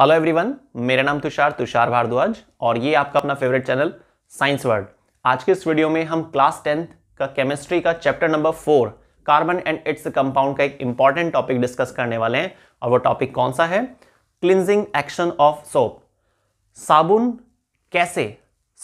hello everyone मेरा नाम तुषार तुषार भारद्वाज और ये आपका अपना फेवरेट चैनल साइंस वर्ड आज के इस वीडियो में हम क्लास टेंथ का केमिस्ट्री का chapter number four carbon and its compound का एक इंपॉर्टेंट टॉपिक डिस्कस करने वाले हैं और वो टॉपिक कौन सा है क्लिनजिंग एक्शन ऑफ सोप साबुन कैसे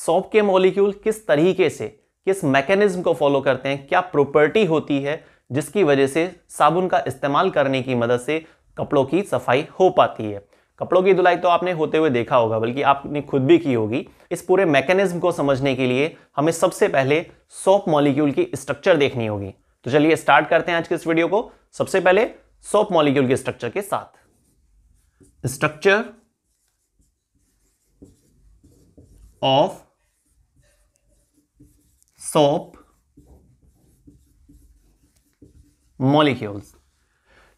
सोप के मोलिक्यूल किस तरीके से किस मैकेनिज्म को फॉलो करते हैं क्या प्रॉपर्टी होती है जिसकी वजह से साबुन का इस्तेमाल करने की मदद से कपड़ों की सफाई हो पाती है कपड़ों की धुलाई तो आपने होते हुए देखा होगा बल्कि आपने खुद भी की होगी इस पूरे मैकेनिज्म को समझने के लिए हमें सबसे पहले सोप मॉलिक्यूल की स्ट्रक्चर देखनी होगी तो चलिए स्टार्ट करते हैं आज के इस वीडियो को सबसे पहले सोप मॉलिक्यूल के स्ट्रक्चर के साथ स्ट्रक्चर ऑफ सोप मॉलिक्यूल्स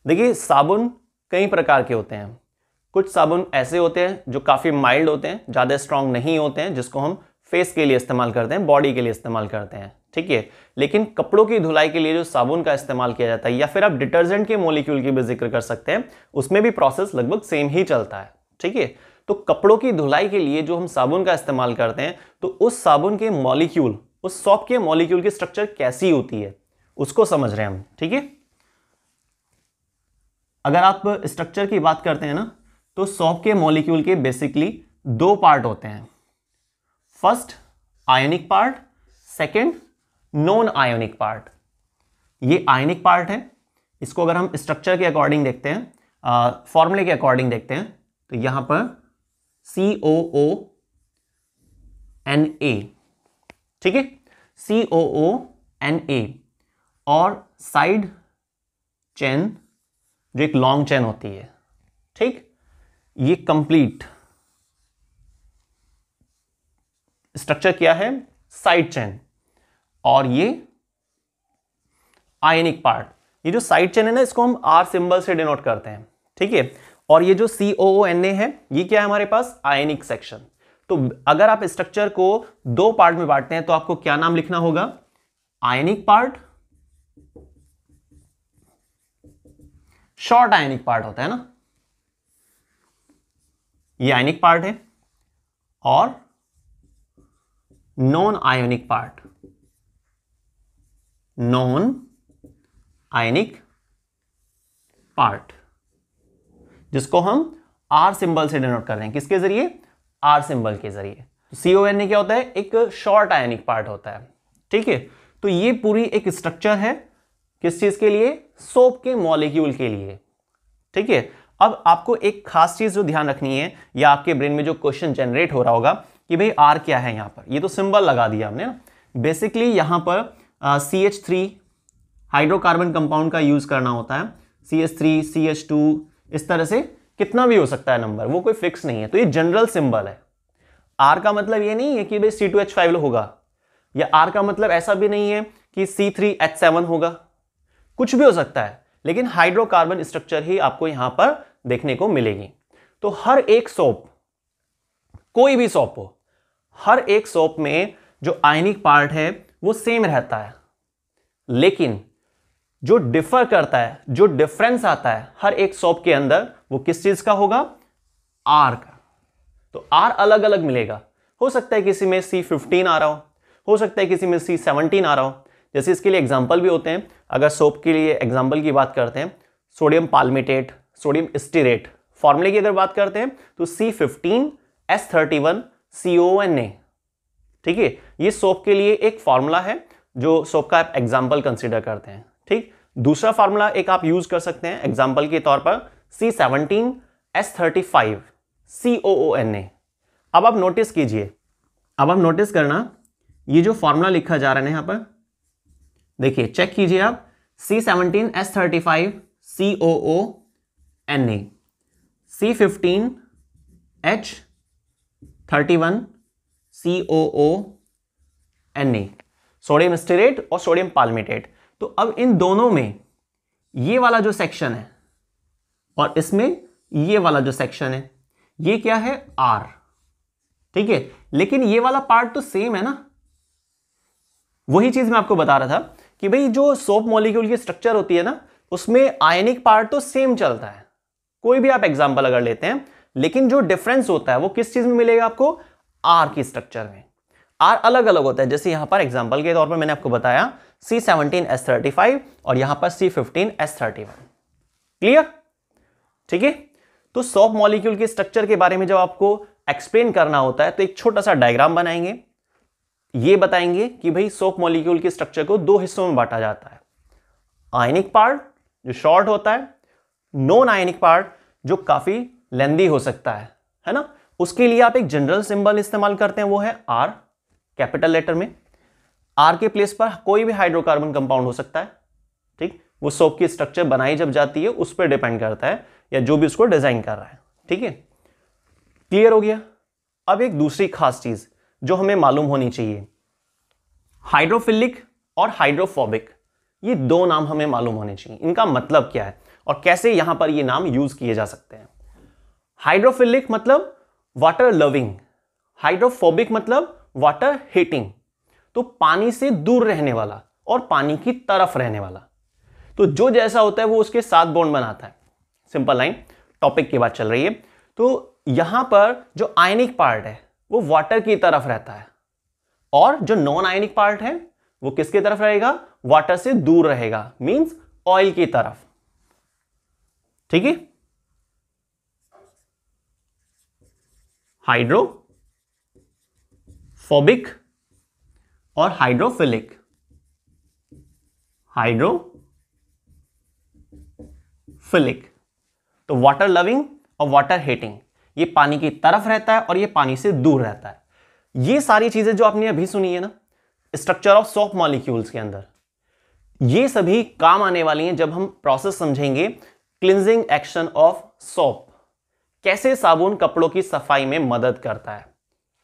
देखिए साबुन कई प्रकार के होते हैं कुछ साबुन ऐसे होते हैं जो काफ़ी माइल्ड होते हैं ज़्यादा स्ट्रांग नहीं होते हैं जिसको हम फेस के लिए इस्तेमाल करते हैं बॉडी के लिए इस्तेमाल करते हैं ठीक है लेकिन कपड़ों की धुलाई के लिए जो साबुन का इस्तेमाल किया जाता है या फिर आप डिटर्जेंट के मोलिक्यूल की भी जिक्र कर सकते हैं उसमें भी प्रोसेस लगभग सेम ही चलता है ठीक है तो कपड़ों की धुलाई के लिए जो हम साबुन का इस्तेमाल करते हैं तो उस साबुन के मॉलिक्यूल उस सॉप के मॉलिक्यूल की स्ट्रक्चर कैसी होती है उसको समझ रहे हैं हम ठीक है अगर आप स्ट्रक्चर की बात करते हैं ना तो सॉप के मॉलिक्यूल के बेसिकली दो पार्ट होते हैं first ionic part second non ionic part ये आयोनिक पार्ट है इसको अगर हम स्ट्रक्चर के अकॉर्डिंग देखते हैं फॉर्मूले के अकॉर्डिंग देखते हैं तो यहां पर सी ओ ओ एन ए ठीक है सी ओ ओ एन ए और साइड चेन जो एक लॉन्ग चेन होती है ठीक ये कंप्लीट स्ट्रक्चर क्या है साइड चेन और ये आयनिक पार्ट ये जो साइड चेन है ना इसको हम आर सिंबल से डिनोट करते हैं ठीक है और ये जो सी ओ एन ए है ये क्या है हमारे पास आयनिक सेक्शन तो अगर आप स्ट्रक्चर को दो पार्ट में बांटते हैं तो आपको क्या नाम लिखना होगा ionic part short ionic part होता है ना ये आयनिक पार्ट है और non ionic part non ionic part जिसको हम आर सिंबल से डिनोट कर रहे हैं किसके जरिए आर सिंबल के जरिए सीओ एन ए क्या होता है एक शॉर्ट आयनिक पार्ट होता है ठीक है तो ये पूरी एक स्ट्रक्चर है किस चीज के लिए सोप के मॉलिक्यूल के लिए ठीक है अब आपको एक खास चीज़ जो ध्यान रखनी है या आपके ब्रेन में जो क्वेश्चन जनरेट हो रहा होगा कि भाई आर क्या है यहाँ पर ये तो सिंबल लगा दिया हमने ना बेसिकली यहाँ पर C H three hydrocarbon compound का यूज़ करना होता है C H three C H two इस तरह से कितना भी हो सकता है नंबर वो कोई फिक्स नहीं है तो ये जनरल सिंबल है आर का मतलब ये नहीं है कि भाई सी टू एच फाइव होगा या आर का मतलब ऐसा भी नहीं है कि सी थ्री एच सेवन होगा कुछ भी हो सकता है लेकिन हाइड्रोकार्बन स्ट्रक्चर ही आपको यहाँ पर देखने को मिलेगी तो हर एक सोप कोई भी सोप हो हर एक सोप में जो आयनिक पार्ट है वो सेम रहता है लेकिन जो डिफर करता है जो डिफरेंस आता है हर एक सोप के अंदर वो किस चीज का होगा आर का तो आर अलग अलग मिलेगा हो सकता है किसी में सी फिफ्टीन आ रहा हो हो सकता है किसी में सी सेवनटीन आ रहा हो जैसे इसके लिए एग्जाम्पल भी होते हैं अगर सोप के लिए एग्जाम्पल की बात करते हैं सोडियम पालमिटेट सोडियम स्टीरेट फॉर्मूले की अगर बात करते हैं तो C fifteen S thirty one C O N A ठीक है ये सोप के लिए एक फॉर्मूला है जो सोप का आप एग्जाम्पल कंसिडर करते हैं ठीक दूसरा फार्मूला एक आप यूज कर सकते हैं एग्जाम्पल के तौर पर C seventeen S thirty five C O O N A अब आप नोटिस कीजिए अब आप नोटिस करना ये जो फॉर्मूला लिखा जा रहा है यहां पर देखिए चेक कीजिए आप C seventeen S thirty five C O O N A C fifteen H thirty one C O O N A sodium stearate और सोडियम पालमेटेट तो अब इन दोनों में ये वाला जो सेक्शन है और इसमें ये वाला जो सेक्शन है ये क्या है आर ठीक है लेकिन ये वाला पार्ट तो सेम है ना वही चीज मैं आपको बता रहा था कि भाई जो सोप मॉलिक्यूल की स्ट्रक्चर होती है ना उसमें आयनिक पार्ट तो सेम चलता है कोई भी आप एग्जाम्पल अगर लेते हैं लेकिन जो डिफरेंस होता है वो किस चीज में मिलेगा आपको आर की स्ट्रक्चर में आर अलग अलग होता है जैसे यहां पर एग्जाम्पल के तौर पर मैंने आपको बताया C seventeen S thirty five और यहां पर C fifteen S thirty one clear ठीक है तो सॉप मॉलिक्यूल के स्ट्रक्चर के बारे में जब आपको एक्सप्लेन करना होता है तो एक छोटा सा डायग्राम बनाएंगे ये बताएंगे कि भाई सोप मॉलिक्यूल के स्ट्रक्चर को दो हिस्सों में बांटा जाता है आयनिक पार्ट जो शॉर्ट होता है नॉन आयनिक पार्ट जो काफ़ी लेंदी हो सकता है है ना उसके लिए आप एक जनरल सिंबल इस्तेमाल करते हैं वो है आर कैपिटल लेटर में आर के प्लेस पर कोई भी हाइड्रोकार्बन कंपाउंड हो सकता है ठीक वो सोप की स्ट्रक्चर बनाई जब जाती है उस पर डिपेंड करता है या जो भी उसको डिजाइन कर रहा है ठीक है क्लियर हो गया अब एक दूसरी खास चीज जो हमें मालूम होनी चाहिए हाइड्रोफिलिक और हाइड्रोफोबिक ये दो नाम हमें मालूम होने चाहिए इनका मतलब क्या है और कैसे यहां पर ये नाम यूज किए जा सकते हैं हाइड्रोफिलिक मतलब वाटर लविंग हाइड्रोफोबिक मतलब वाटर हीटिंग तो पानी से दूर रहने वाला और पानी की तरफ रहने वाला तो जो जैसा होता है वो उसके साथ बॉन्ड बनाता है सिंपल लाइन टॉपिक की बात चल रही है तो यहां पर जो आयनिक पार्ट है वो वाटर की तरफ रहता है और जो नॉन आयनिक पार्ट है वो किसकी तरफ रहेगा वाटर से दूर रहेगा मींस ऑयल की तरफ ठीक है हाइड्रोफोबिक और हाइड्रोफिलिक हाइड्रोफिलिक तो वाटर लविंग और वाटर हेटिंग ये पानी की तरफ रहता है और ये पानी से दूर रहता है ये सारी चीजें जो आपने अभी सुनी है ना स्ट्रक्चर ऑफ सॉफ्ट मॉलिक्यूल्स के अंदर ये सभी काम आने वाली हैं जब हम प्रोसेस समझेंगे क्लिनिंग एक्शन ऑफ सोप कैसे साबुन कपड़ों की सफाई में मदद करता है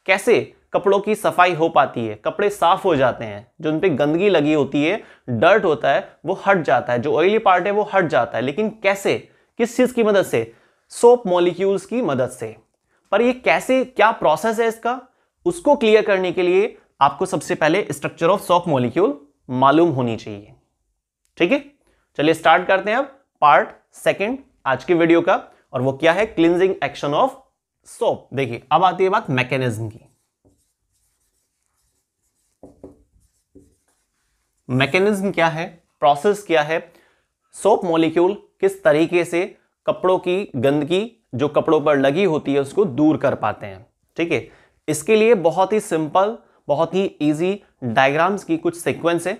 कैसे कपड़ों की सफाई हो पाती है कपड़े साफ हो जाते हैं जो उन पर गंदगी लगी होती है डर्ट होता है वो हट जाता है जो ऑयली पार्ट है वो हट जाता है लेकिन कैसे किस चीज़ की मदद से सोप मॉलिक्यूल्स की मदद से पर ये कैसे क्या प्रोसेस है इसका उसको क्लियर करने के लिए आपको सबसे पहले स्ट्रक्चर ऑफ सोप मॉलिक्यूल मालूम होनी चाहिए ठीक है चलिए स्टार्ट करते हैं अब पार्ट सेकेंड आज की वीडियो का और वो क्या है क्लिनजिंग एक्शन ऑफ सोप देखिए अब आती है बात मैकेनिज्म की मैकेनिज्म क्या है प्रोसेस क्या है सोप मॉलिक्यूल किस तरीके से कपड़ों की गंदगी जो कपड़ों पर लगी होती है उसको दूर कर पाते हैं ठीक है इसके लिए बहुत ही सिंपल बहुत ही इजी डायग्राम्स की कुछ सीक्वेंस है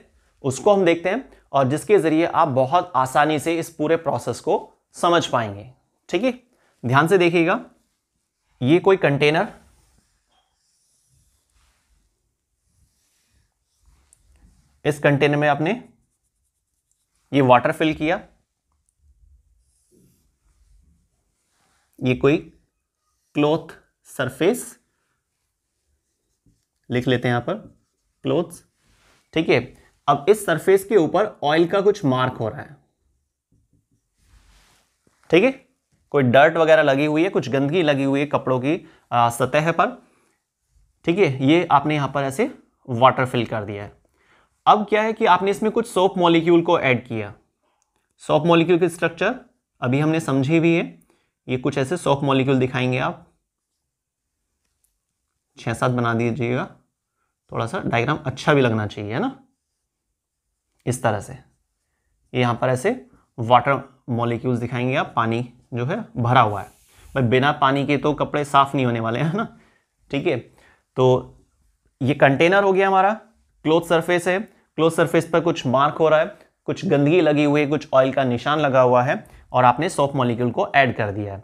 उसको हम देखते हैं और जिसके ज़रिए आप बहुत आसानी से इस पूरे प्रोसेस को समझ पाएंगे ठीक है ध्यान से देखिएगा ये कोई कंटेनर इस कंटेनर में आपने ये वाटर फिल किया ये कोई क्लोथ सरफेस लिख लेते हैं यहां पर क्लोथ्स ठीक है अब इस सरफेस के ऊपर ऑयल का कुछ मार्क हो रहा है ठीक है कोई डर्ट वगैरह लगी हुई है कुछ गंदगी लगी हुई है कपड़ों की सतह पर ठीक है ये आपने यहां पर ऐसे वाटर फिल कर दिया है अब क्या है कि आपने इसमें कुछ सोप मॉलिक्यूल को ऐड किया सोप मॉलिक्यूल की स्ट्रक्चर अभी हमने समझी भी है ये कुछ ऐसे सोप मॉलिक्यूल दिखाएंगे आप छह सात बना दीजिएगा थोड़ा सा डायग्राम अच्छा भी लगना चाहिए है ना इस तरह से यहाँ पर ऐसे वाटर मॉलिक्यूल्स दिखाएंगे आप पानी जो है भरा हुआ है भाई बिना पानी के तो कपड़े साफ़ नहीं होने वाले हैं ना ठीक है तो ये कंटेनर हो गया हमारा क्लोथ सरफेस है क्लोथ सरफेस पर कुछ मार्क हो रहा है कुछ गंदगी लगी हुई है कुछ ऑयल का निशान लगा हुआ है और आपने सॉफ्ट मॉलिक्यूल को ऐड कर दिया है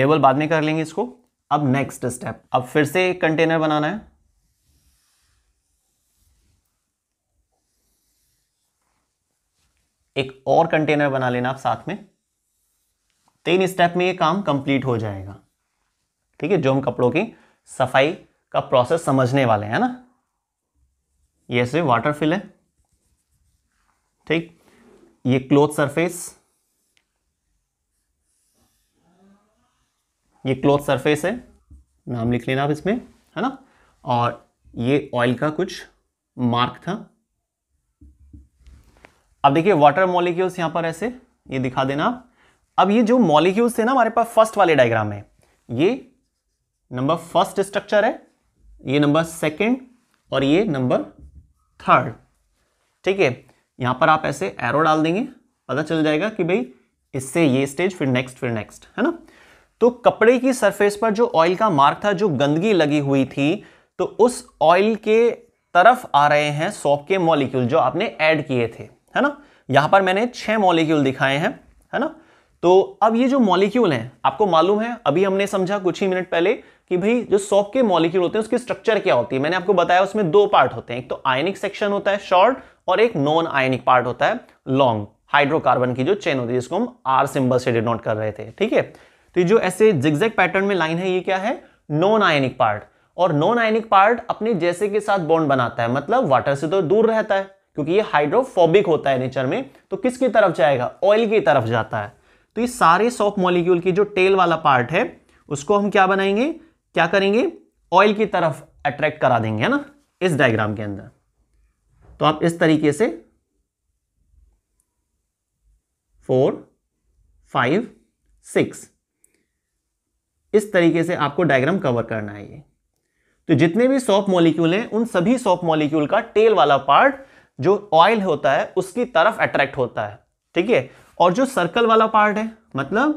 लेवल बाद में कर लेंगे इसको अब नेक्स्ट स्टेप अब फिर से एक कंटेनर बनाना है एक और कंटेनर बना लेना आप साथ में तीन स्टेप में ये काम कंप्लीट हो जाएगा ठीक है जो हम कपड़ों की सफाई का प्रोसेस समझने वाले हैं ना ये सिर्फ वाटर फिल है ठीक ये क्लोथ सरफेस ये क्लोथ सरफेस है नाम लिख लेना आप इसमें है ना और ये ऑयल का कुछ मार्क था अब देखिए वाटर मॉलिक्यूल्स यहां पर ऐसे ये दिखा देना आप अब ये जो मॉलिक्यूल्स थे ना हमारे पास फर्स्ट वाले डायग्राम में ये नंबर फर्स्ट स्ट्रक्चर है ये नंबर सेकेंड और ये नंबर थर्ड ठीक है यहां पर आप ऐसे एरो डाल देंगे पता चल जाएगा कि भाई इससे ये स्टेज फिर नेक्स्ट फिर नेक्स्ट है ना तो कपड़े की सरफेस पर जो ऑयल का मार्क था जो गंदगी लगी हुई थी तो उस ऑयल के तरफ आ रहे हैं सॉप के मॉलिक्यूल जो आपने ऐड किए थे है ना यहां पर मैंने छह मॉलिक्यूल दिखाए हैं है ना तो अब ये जो मॉलिक्यूल हैं आपको मालूम है अभी हमने समझा कुछ ही मिनट पहले कि भाई जो सॉफ्ट के मॉलिक्यूल होते हैं उसकी स्ट्रक्चर क्या होती है मैंने आपको बताया उसमें दो पार्ट होते हैं एक तो आयनिक सेक्शन होता है शॉर्ट और एक नॉन आयनिक पार्ट होता है लॉन्ग हाइड्रोकार्बन की जो चेन होती है जिसको हम आर सिंबल से डिनोट कर रहे थे ठीक है तो जो ऐसे जिग्जैग पैटर्न में लाइन है ये क्या है नॉन आयनिक पार्ट और नॉन आयनिक पार्ट अपने जैसे के साथ बॉन्ड बनाता है मतलब वाटर से तो दूर रहता है क्योंकि ये हाइड्रोफोबिक होता है नेचर में तो किसकी तरफ जाएगा ऑयल की तरफ जाता है तो ये सारे सॉफ्ट मॉलिक्यूल की जो टेल वाला पार्ट है उसको हम क्या बनाएंगे क्या करेंगे ऑयल की तरफ अट्रैक्ट करा देंगे है ना इस डायग्राम के अंदर तो आप इस तरीके से फोर फाइव सिक्स इस तरीके से आपको डायग्राम कवर करना है ये तो जितने भी सॉफ्ट मॉलिक्यूल हैं उन सभी सॉफ्ट मॉलिक्यूल का टेल वाला पार्ट जो ऑयल होता है उसकी तरफ अट्रैक्ट होता है ठीक है और जो सर्कल वाला पार्ट है मतलब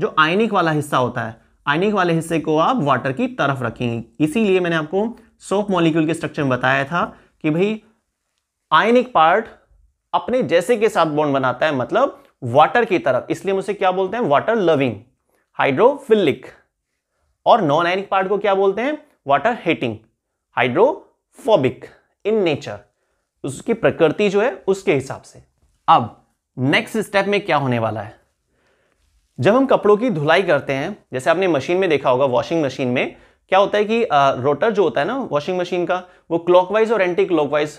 जो आयनिक वाला हिस्सा होता है आयनिक वाले हिस्से को आप वाटर की तरफ रखेंगे इसीलिए मैंने आपको सोप मॉलिक्यूल के स्ट्रक्चर में बताया था कि भाई आयनिक पार्ट अपने जैसे के साथ बॉन्ड बनाता है मतलब वाटर की तरफ इसलिए मुझे क्या बोलते हैं वाटर लविंग हाइड्रोफिलिक और नॉन आयनिक पार्ट को क्या बोलते हैं water hating hydrophobic in nature उसकी प्रकृति जो है उसके हिसाब से अब नेक्स्ट स्टेप में क्या होने वाला है जब हम कपड़ों की धुलाई करते हैं जैसे आपने मशीन में देखा होगा वॉशिंग मशीन में क्या होता है कि रोटर जो होता है ना वॉशिंग मशीन का वो क्लॉकवाइज और एंटी क्लॉकवाइज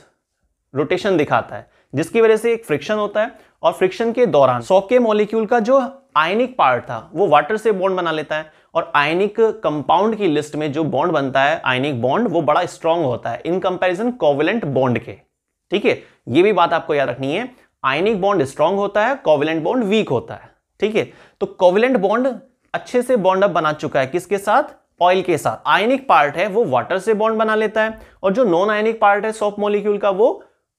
रोटेशन दिखाता है जिसकी वजह से एक फ्रिक्शन होता है और फ्रिक्शन के दौरान सॉप के मॉलिक्यूल का जो आयनिक पार्ट था वो वाटर से बॉन्ड बना लेता है और आयनिक कंपाउंड की लिस्ट में जो बॉन्ड बनता है आयनिक बॉन्ड वो बड़ा स्ट्रांग होता है इन कंपैरिजन कोवलेंट बॉन्ड के ठीक है ये भी बात आपको याद रखनी है आयनिक बॉन्ड स्ट्रांग होता है कोविलेंट बॉन्ड वीक होता है ठीक है तो कोविलेंट बॉन्ड अच्छे से बॉन्ड अप बना चुका है किसके साथ ऑयल के साथ आयनिक पार्ट है वो वाटर से बॉन्ड बना लेता है और जो नॉन आयनिक पार्ट है सॉफ्ट मोलिक्यूल का वो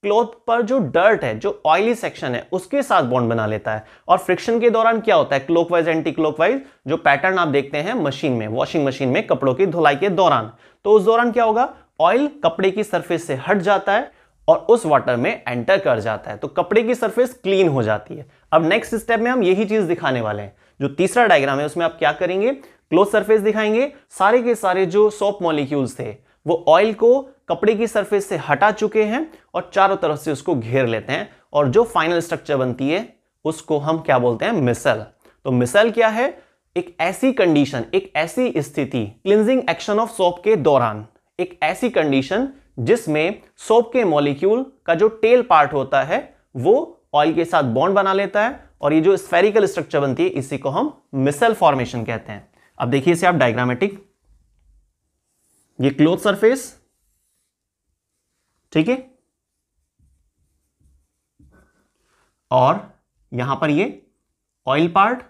क्लोथ पर जो डर्ट है जो ऑयली सेक्शन है उसके साथ बॉन्ड बना लेता है और फ्रिक्शन के दौरान क्या होता है क्लोकवाइज एंटी क्लोकवाइज जो पैटर्न आप देखते हैं मशीन में वॉशिंग मशीन में कपड़ों की धुलाई के दौरान तो उस दौरान क्या होगा ऑयल कपड़े की सरफेस से हट जाता है और उस वाटर में एंटर कर जाता है तो कपड़े की सरफेस क्लीन हो जाती है अब नेक्स्ट स्टेप में हम यही चीज दिखाने वाले हैं जो तीसरा डायग्राम है उसमें आप क्या करेंगे क्लोज सरफेस दिखाएंगे सारे के सारे जो सॉप मॉलिक्यूल्स थे वो ऑयल को कपड़े की सरफेस से हटा चुके हैं और चारों तरफ से उसको घेर लेते हैं और जो फाइनल स्ट्रक्चर बनती है उसको हम क्या बोलते हैं मिसल तो मिसल क्या है एक ऐसी कंडीशन एक ऐसी स्थिति क्लिनजिंग एक्शन ऑफ सोप के दौरान एक ऐसी कंडीशन जिसमें सोप के मॉलिक्यूल का जो टेल पार्ट होता है वो ऑयल के साथ बॉन्ड बना लेता है और ये जो स्फेरिकल स्ट्रक्चर बनती है इसी को हम मिसल फॉर्मेशन कहते हैं अब देखिए इसे आप डायग्रामेटिक ये क्लोथ सरफेस ठीक है और यहां पर ये ऑयल पार्ट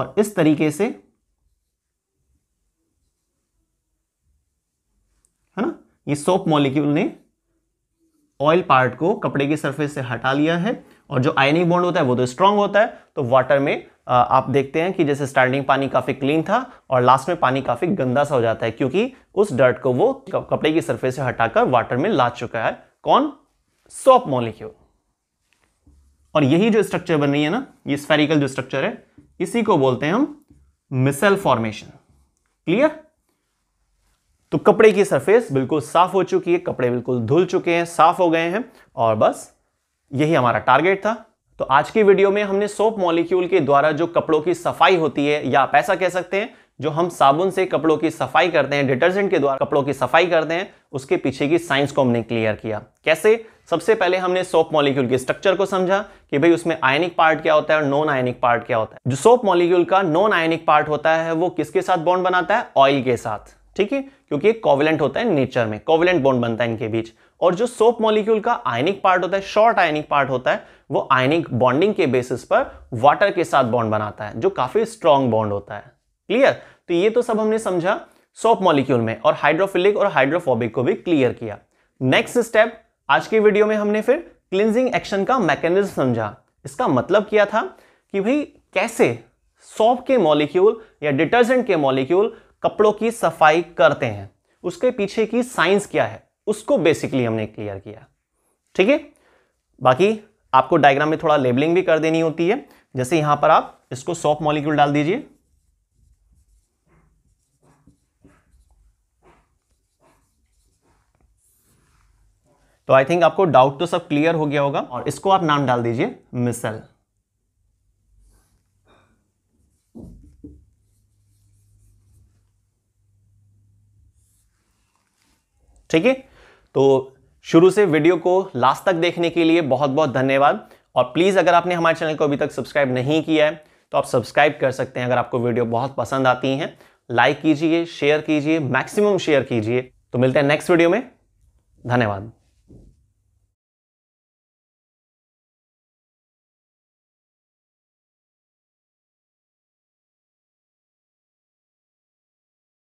और इस तरीके से ये सोप मॉलिक्यूल ने ऑयल पार्ट को कपड़े की सरफेस से हटा लिया है और जो आयनिक बॉन्ड होता है वो तो स्ट्रांग होता है तो वाटर में आप देखते हैं कि जैसे स्टार्टिंग पानी काफ़ी क्लीन था और लास्ट में पानी काफ़ी गंदा सा हो जाता है क्योंकि उस डर्ट को वो कपड़े की सरफेस से हटाकर वाटर में ला चुका है कौन सोप मॉलिक्यूल और यही जो स्ट्रक्चर बन रही है ना ये स्फेरिकल जो स्ट्रक्चर है इसी को बोलते हैं हम मिसल फॉर्मेशन क्लियर तो कपड़े की सरफेस बिल्कुल साफ हो चुकी है कपड़े बिल्कुल धुल चुके हैं साफ हो गए हैं और बस यही हमारा टारगेट था तो आज की वीडियो में हमने सोप मॉलिक्यूल के द्वारा जो कपड़ों की सफाई होती है या आप ऐसा कह सकते हैं जो हम साबुन से कपड़ों की सफाई करते हैं डिटर्जेंट के द्वारा कपड़ों की सफाई करते हैं उसके पीछे की साइंस को हमने क्लियर किया कैसे सबसे पहले हमने सोप मॉलिक्यूल के स्ट्रक्चर को समझा कि भाई उसमें आयनिक पार्ट क्या होता है और नॉन आयनिक पार्ट क्या होता है जो सोप मॉलिक्यूल का नॉन आयनिक पार्ट होता है वो किसके साथ बॉन्ड बनाता है ऑयल के साथ ठीक है क्योंकि ये कोवलेंट होता है नेचर में कोवलेंट बॉन्ड बनता है इनके बीच और जो सोप मॉलिक्यूल का आयनिक पार्ट होता है शॉर्ट आयनिक पार्ट होता है वो आयनिक बॉन्डिंग के बेसिस पर वाटर के साथ बॉन्ड बनाता है जो काफी स्ट्रॉन्ग बॉन्ड होता है क्लियर तो ये तो सब हमने समझा सोप मॉलिक्यूल में और हाइड्रोफिलिक और हाइड्रोफोबिक को भी क्लियर किया नेक्स्ट स्टेप आज के वीडियो में हमने फिर क्लिनजिंग एक्शन का मैकेनिज्म समझा इसका मतलब किया था कि भाई कैसे सॉप के मॉलिक्यूल या डिटर्जेंट के मॉलिक्यूल कपड़ों की सफाई करते हैं उसके पीछे की साइंस क्या है उसको बेसिकली हमने क्लियर किया ठीक है बाकी आपको डायग्राम में थोड़ा लेबलिंग भी कर देनी होती है जैसे यहां पर आप इसको सॉफ्ट मॉलिक्यूल डाल दीजिए तो आई थिंक आपको डाउट तो सब क्लियर हो गया होगा और इसको आप नाम डाल दीजिए मिसल ठीक है तो शुरू से वीडियो को लास्ट तक देखने के लिए बहुत बहुत धन्यवाद और प्लीज़ अगर आपने हमारे चैनल को अभी तक सब्सक्राइब नहीं किया है तो आप सब्सक्राइब कर सकते हैं अगर आपको वीडियो बहुत पसंद आती हैं लाइक कीजिए शेयर कीजिए मैक्सिमम शेयर कीजिए तो मिलते हैं नेक्स्ट वीडियो में धन्यवाद